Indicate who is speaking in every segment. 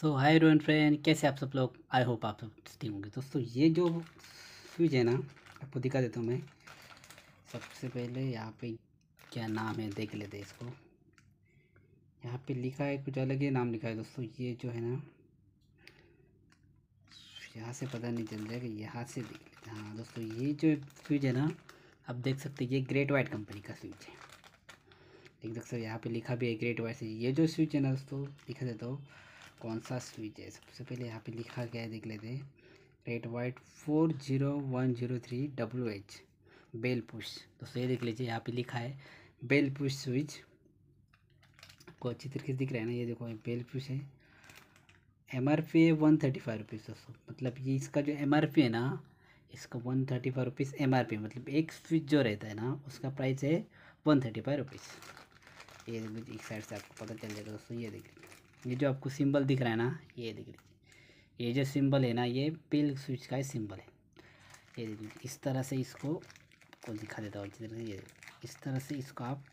Speaker 1: सो हाय Rohan friend कैसे आप सब लोग आई होप आप सब ठीक होंगे दोस्तों ये जो फ्यूज है ना आपको दिखा देता हूँ मैं सबसे पहले यहाँ पे क्या नाम है देख लेते इसको यहाँ पे लिखा है कुछ अलग ही नाम लिखा है दोस्तों ये जो है ना यहाँ से पता नहीं चल जाएगा यहाँ से देख लेते हाँ दोस्तों ये जो फ्यूज है ना आप देख सकते हैं ये ग्रेट वाइट कंपनी का स्विच है देख सकते हो यहाँ पे लिखा भी है ग्रेट वाइट से ये जो स्विच है ना दोस्तों लिखा देता हूँ कौन सा स्विच है सबसे पहले यहाँ पे लिखा गया है देख लेते हैं red white four zero one zero three W H bell push दोस्तों ये देख लीजिए यहाँ पे लिखा है बेल पुश स्विच आपको अच्छी तरीके से दिख रहा है ना ये देखो बेल पुश है एम आर पी है वन थर्टी फाइव रुपीज़ दोस्तों मतलब ये इसका जो एम आर पी है ना इसका one thirty five rupees M R P मतलब एक स्विच जो रहता है ना उसका प्राइस है वन थर्टी फाइव रुपीज़ ये एक साइड से आपको पता चल जाएगा दोस्तों ये देख लीजिए ये जो आपको सिंबल दिख रहा है ना ये देख लीजिए ये जो सिंबल है ना ये पिल स्विच का सिंबल है ये देख लीजिए इस तरह से इसको को दिखा देता हूँ अच्छी ये इस तरह से इसको आप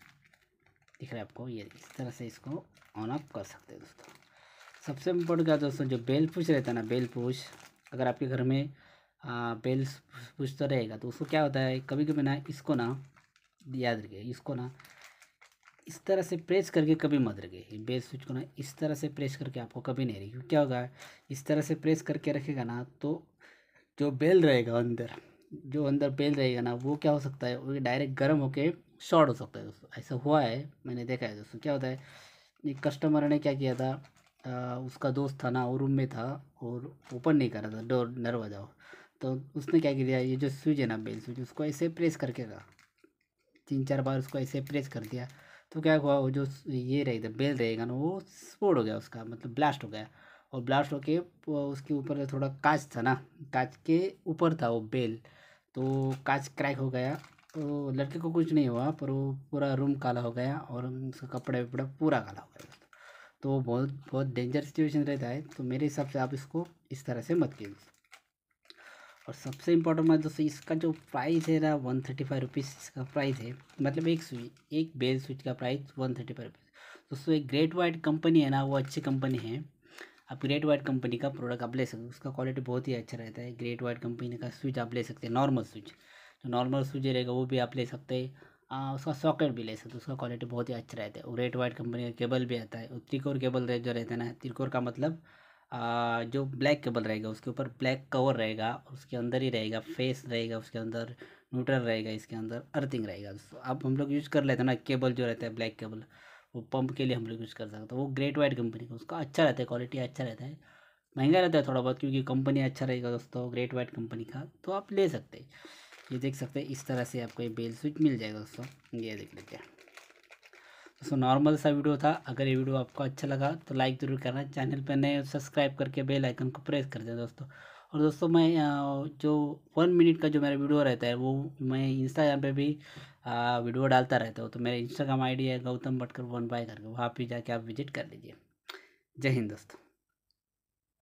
Speaker 1: दिख रहा है आपको ये इस तरह से इसको ऑन ऑफ कर सकते हैं दोस्तों सबसे इम्पोर्टेंट क्या दोस्तों जो बेल पुश रहता है ना बेल पुश अगर आपके घर में आ, बेल पुश तो रहेगा तो उसको क्या होता है कभी कभी ना इसको ना याद रखिए इसको ना इस तरह से प्रेस करके कभी मत रखिए बेस स्विच को ना इस तरह से प्रेस करके आपको कभी नहीं रखिए क्या होगा इस तरह से प्रेस करके रखेगा ना तो जो बेल रहेगा अंदर जो अंदर बेल रहेगा ना वो क्या हो सकता है वो डायरेक्ट गर्म होके शॉर्ट हो सकता है दोस्तों ऐसा हुआ है मैंने देखा है दोस्तों क्या होता है एक कस्टमर ने क्या किया था आ, उसका दोस्त था ना वो रूम में था और ओपन नहीं कर रहा था डोर दरवाजा तो उसने क्या किया ये जो स्विच है ना बेल स्विच उसको ऐसे प्रेस करके रखा तीन चार बार उसको ऐसे प्रेस कर दिया तो क्या हुआ वो जो ये रहेगा बेल रहेगा ना वो स्पोर्ट हो गया उसका मतलब ब्लास्ट हो गया और ब्लास्ट होके उसके ऊपर थोड़ा कांच था ना कांच के ऊपर था वो बेल तो कांच क्रैक हो गया तो लड़के को कुछ नहीं हुआ पर वो पूरा रूम काला हो गया और उसका कपड़े वपड़ा पूरा काला हो गया तो बहुत बहुत डेंजर सिचुएशन रहता है तो मेरे हिसाब से आप इसको इस तरह से मत कीजिए और सबसे इम्पोर्टेंट बात दोस्तों इसका जो प्राइस है ना वन थर्टी फाइव रुपीज़ इसका प्राइस है मतलब एक स्विच एक बेल स्विच का price one thirty five rupees दोस्तों एक ग्रेट वाइट कंपनी है ना वो अच्छी कंपनी है आप ग्रेट वाइट कंपनी का प्रोडक्ट आप ले सकते हो उसका क्वालिटी बहुत ही अच्छा रहता है ग्रेट वाइट कंपनी का स्विच आप ले सकते हैं नॉर्मल स्विच जो नॉर्मल स्विच रहेगा वो भी आप ले सकते हैं उसका सॉकेट भी ले सकते हो उसका क्वालिटी बहुत ही अच्छा रहता है ग्रेट वाइट कंपनी का केबल भी आता है और त्रिकोर केबल जो रहता है ना त्रिकोर का मतलब आ, जो ब्लैक केबल रहेगा उसके ऊपर ब्लैक कवर रहेगा उसके अंदर ही रहेगा फेस रहेगा उसके अंदर न्यूट्रल रहेगा इसके अंदर अर्थिंग रहेगा दोस्तों अब हम लोग यूज़ कर लेते हैं ना केबल जो रहता है ब्लैक केबल वो पंप के लिए हम लोग यूज़ कर सकते हैं तो वो ग्रेट वाइट कंपनी का उसका अच्छा रहता है क्वालिटी अच्छा रहता है महंगा रहता है थोड़ा बहुत क्योंकि कंपनी अच्छा रहेगा दोस्तों ग्रेट वाइट कंपनी का तो आप ले सकते हैं ये देख सकते हैं इस तरह से आपको ये बेल स्विच मिल जाएगा दोस्तों ये देख लेते हैं सो नॉर्मल सा वीडियो था अगर ये वीडियो आपको अच्छा लगा तो लाइक ज़रूर करना चैनल पर नए सब्सक्राइब करके बेल आइकन को प्रेस कर दें दोस्तों और दोस्तों मैं जो वन मिनट का जो मेरा वीडियो रहता है वो मैं इंस्टाग्राम पे भी वीडियो डालता रहता हूँ तो मेरा इंस्टाग्राम आईडी है गौतम भटकर वन बाय करके वहाँ पर जाके आप विजिट कर लीजिए जय हिंद दोस्तों